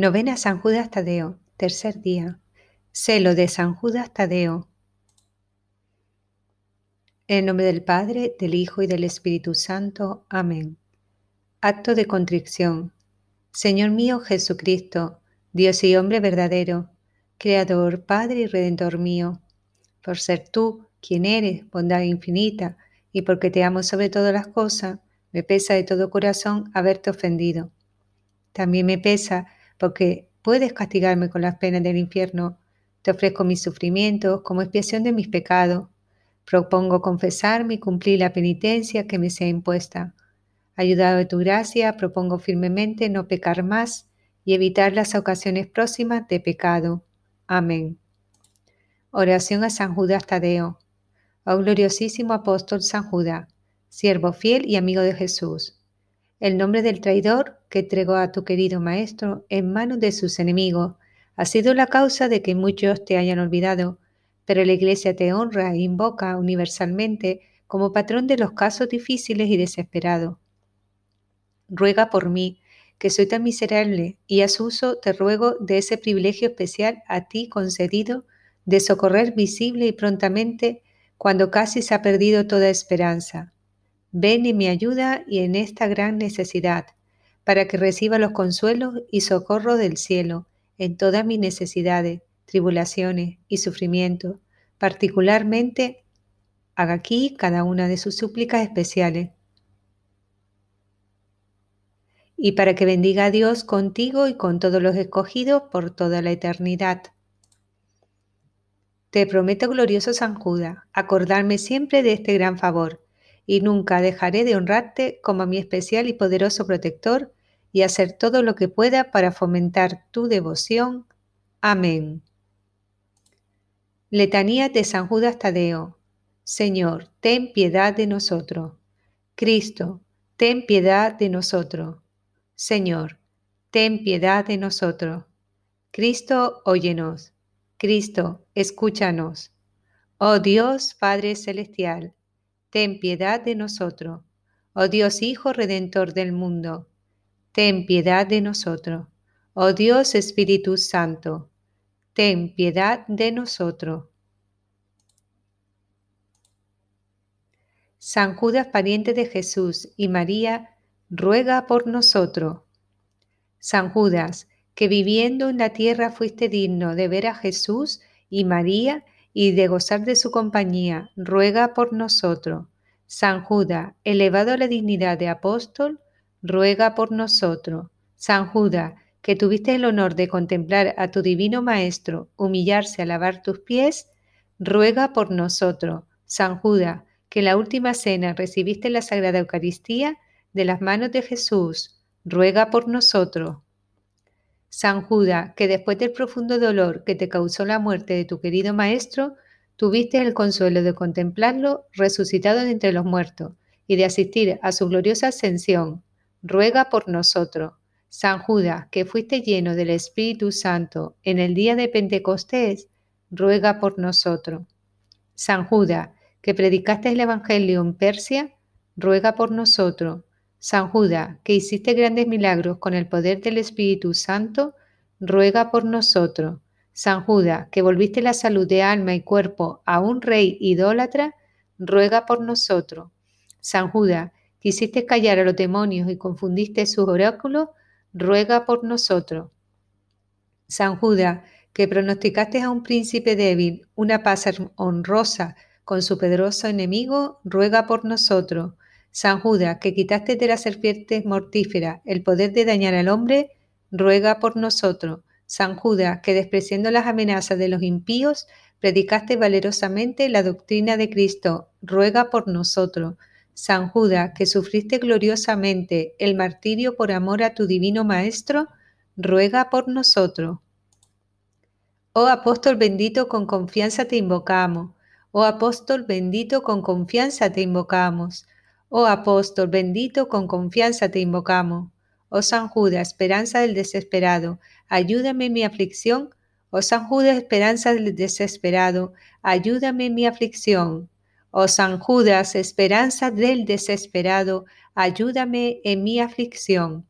Novena San Judas Tadeo, tercer día. Celo de San Judas Tadeo. En el nombre del Padre, del Hijo y del Espíritu Santo. Amén. Acto de contrición. Señor mío Jesucristo, Dios y hombre verdadero, Creador, Padre y Redentor mío, por ser tú quien eres, bondad infinita, y porque te amo sobre todas las cosas, me pesa de todo corazón haberte ofendido. También me pesa porque puedes castigarme con las penas del infierno. Te ofrezco mis sufrimientos como expiación de mis pecados. Propongo confesarme y cumplir la penitencia que me sea impuesta. Ayudado de tu gracia, propongo firmemente no pecar más y evitar las ocasiones próximas de pecado. Amén. Oración a San Judas Tadeo. Oh gloriosísimo apóstol San Judas, siervo fiel y amigo de Jesús el nombre del traidor que entregó a tu querido maestro en manos de sus enemigos ha sido la causa de que muchos te hayan olvidado, pero la Iglesia te honra e invoca universalmente como patrón de los casos difíciles y desesperados. Ruega por mí, que soy tan miserable, y a su uso te ruego de ese privilegio especial a ti concedido de socorrer visible y prontamente cuando casi se ha perdido toda esperanza. Ven y me ayuda y en esta gran necesidad, para que reciba los consuelos y socorro del cielo en todas mis necesidades, tribulaciones y sufrimientos, particularmente haga aquí cada una de sus súplicas especiales. Y para que bendiga a Dios contigo y con todos los escogidos por toda la eternidad. Te prometo, glorioso San Judas, acordarme siempre de este gran favor y nunca dejaré de honrarte como mi especial y poderoso protector y hacer todo lo que pueda para fomentar tu devoción. Amén. Letanía de San Judas Tadeo. Señor, ten piedad de nosotros. Cristo, ten piedad de nosotros. Señor, ten piedad de nosotros. Cristo, óyenos. Cristo, escúchanos. Oh Dios Padre Celestial ten piedad de nosotros. Oh Dios Hijo Redentor del mundo, ten piedad de nosotros. Oh Dios Espíritu Santo, ten piedad de nosotros. San Judas, pariente de Jesús y María, ruega por nosotros. San Judas, que viviendo en la tierra fuiste digno de ver a Jesús y María, y de gozar de su compañía, ruega por nosotros. San Judas, elevado a la dignidad de apóstol, ruega por nosotros. San Judas, que tuviste el honor de contemplar a tu divino Maestro humillarse a lavar tus pies, ruega por nosotros. San Judas, que en la última cena recibiste la Sagrada Eucaristía de las manos de Jesús, ruega por nosotros. San Juda, que después del profundo dolor que te causó la muerte de tu querido Maestro, tuviste el consuelo de contemplarlo resucitado de entre los muertos y de asistir a su gloriosa ascensión. Ruega por nosotros. San Juda, que fuiste lleno del Espíritu Santo en el día de Pentecostés, ruega por nosotros. San Juda, que predicaste el Evangelio en Persia, ruega por nosotros. San Juda, que hiciste grandes milagros con el poder del Espíritu Santo, ruega por nosotros. San Juda, que volviste la salud de alma y cuerpo a un rey idólatra, ruega por nosotros. San Juda, que hiciste callar a los demonios y confundiste sus oráculos, ruega por nosotros. San Juda, que pronosticaste a un príncipe débil una paz honrosa con su poderoso enemigo, ruega por nosotros. San Judas, que quitaste de la serpiente mortífera el poder de dañar al hombre, ruega por nosotros. San Judas, que despreciando las amenazas de los impíos, predicaste valerosamente la doctrina de Cristo, ruega por nosotros. San Judas, que sufriste gloriosamente el martirio por amor a tu divino Maestro, ruega por nosotros. Oh apóstol bendito, con confianza te invocamos. Oh apóstol bendito, con confianza te invocamos. Oh apóstol bendito, con confianza te invocamos. Oh San Judas, esperanza del desesperado, ayúdame en mi aflicción. Oh San Judas, esperanza del desesperado, ayúdame en mi aflicción. Oh San Judas, esperanza del desesperado, ayúdame en mi aflicción.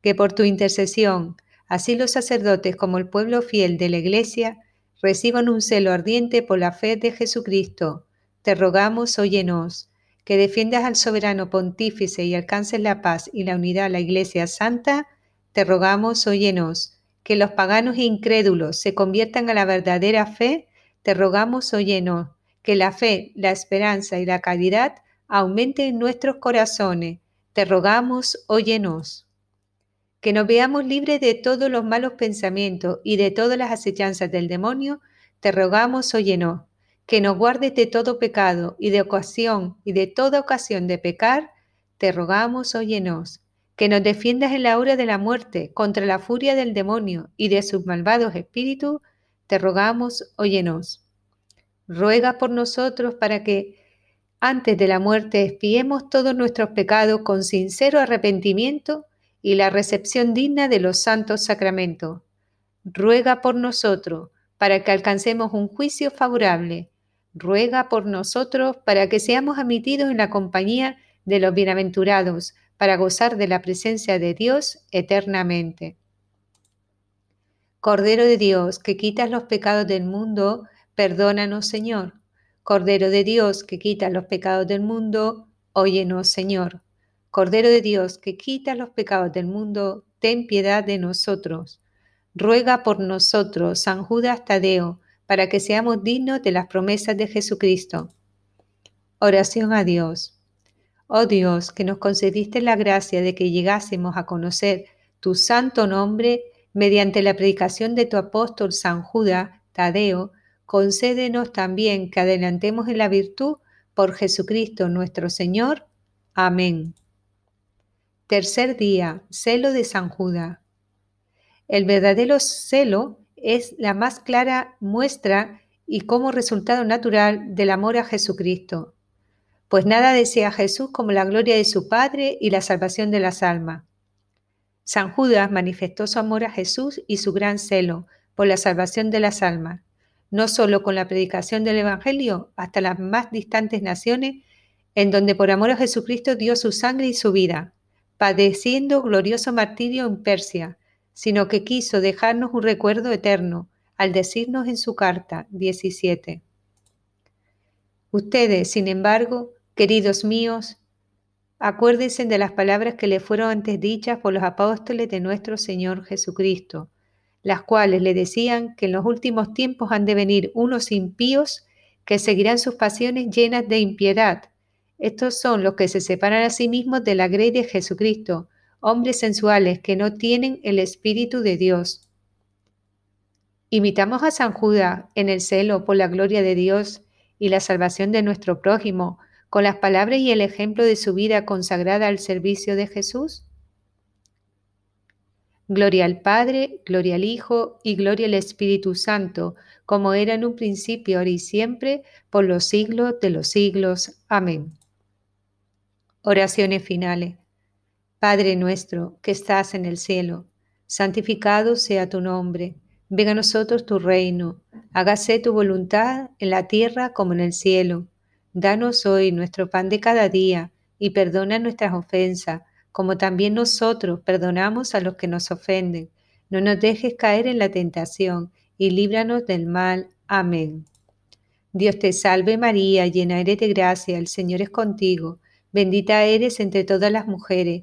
Que por tu intercesión, así los sacerdotes como el pueblo fiel de la Iglesia, reciban un celo ardiente por la fe de Jesucristo. Te rogamos, óyenos que defiendas al soberano pontífice y alcances la paz y la unidad a la Iglesia Santa, te rogamos, óyenos, que los paganos e incrédulos se conviertan a la verdadera fe, te rogamos, óyenos, que la fe, la esperanza y la caridad aumenten nuestros corazones, te rogamos, óyenos. Que nos veamos libres de todos los malos pensamientos y de todas las acechanzas del demonio, te rogamos, óyenos que nos guardes de todo pecado y de ocasión y de toda ocasión de pecar, te rogamos, óyenos, que nos defiendas en la hora de la muerte contra la furia del demonio y de sus malvados espíritus, te rogamos, óyenos. Ruega por nosotros para que, antes de la muerte, espiemos todos nuestros pecados con sincero arrepentimiento y la recepción digna de los santos sacramentos. Ruega por nosotros para que alcancemos un juicio favorable ruega por nosotros para que seamos admitidos en la compañía de los bienaventurados, para gozar de la presencia de Dios eternamente. Cordero de Dios, que quitas los pecados del mundo, perdónanos, Señor. Cordero de Dios, que quitas los pecados del mundo, óyenos, Señor. Cordero de Dios, que quitas los pecados del mundo, ten piedad de nosotros. Ruega por nosotros, San Judas Tadeo, para que seamos dignos de las promesas de Jesucristo. Oración a Dios. Oh Dios, que nos concediste la gracia de que llegásemos a conocer tu santo nombre mediante la predicación de tu apóstol San Judas Tadeo, concédenos también que adelantemos en la virtud por Jesucristo nuestro Señor. Amén. Tercer día, celo de San Judas. El verdadero celo es la más clara muestra y como resultado natural del amor a Jesucristo, pues nada desea Jesús como la gloria de su Padre y la salvación de las almas. San Judas manifestó su amor a Jesús y su gran celo por la salvación de las almas, no solo con la predicación del Evangelio hasta las más distantes naciones, en donde por amor a Jesucristo dio su sangre y su vida, padeciendo glorioso martirio en Persia, sino que quiso dejarnos un recuerdo eterno al decirnos en su carta 17. Ustedes, sin embargo, queridos míos, acuérdense de las palabras que le fueron antes dichas por los apóstoles de nuestro Señor Jesucristo, las cuales le decían que en los últimos tiempos han de venir unos impíos que seguirán sus pasiones llenas de impiedad. Estos son los que se separan a sí mismos de la grey de Jesucristo hombres sensuales que no tienen el Espíritu de Dios. Imitamos a San Judas en el celo por la gloria de Dios y la salvación de nuestro prójimo, con las palabras y el ejemplo de su vida consagrada al servicio de Jesús. Gloria al Padre, gloria al Hijo y gloria al Espíritu Santo, como era en un principio, ahora y siempre, por los siglos de los siglos. Amén. Oraciones finales. Padre nuestro que estás en el cielo, santificado sea tu nombre, venga a nosotros tu reino, hágase tu voluntad en la tierra como en el cielo. Danos hoy nuestro pan de cada día y perdona nuestras ofensas, como también nosotros perdonamos a los que nos ofenden. No nos dejes caer en la tentación y líbranos del mal. Amén. Dios te salve María, llena eres de gracia, el Señor es contigo, bendita eres entre todas las mujeres